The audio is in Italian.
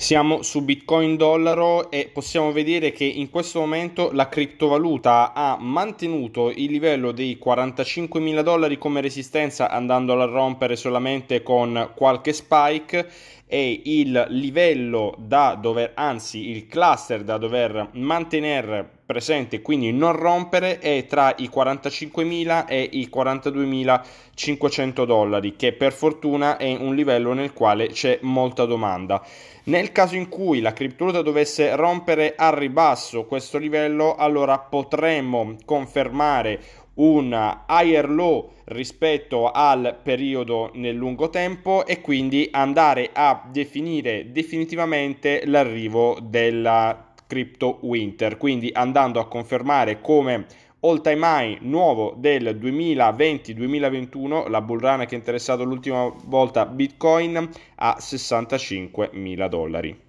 Siamo su Bitcoin dollaro e possiamo vedere che in questo momento la criptovaluta ha mantenuto il livello dei 45.000 dollari come resistenza andandola a rompere solamente con qualche spike e il livello da dover, anzi il cluster da dover mantenere presente, quindi non rompere, è tra i 45.000 e i 42.500 dollari, che per fortuna è un livello nel quale c'è molta domanda. Nel caso in cui la criptovaluta dovesse rompere a ribasso questo livello, allora potremmo confermare un higher low rispetto al periodo nel lungo tempo e quindi andare a definire definitivamente l'arrivo della Crypto Winter, quindi andando a confermare come all time high nuovo del 2020-2021, la bull run che ha interessato l'ultima volta Bitcoin a 65 mila dollari.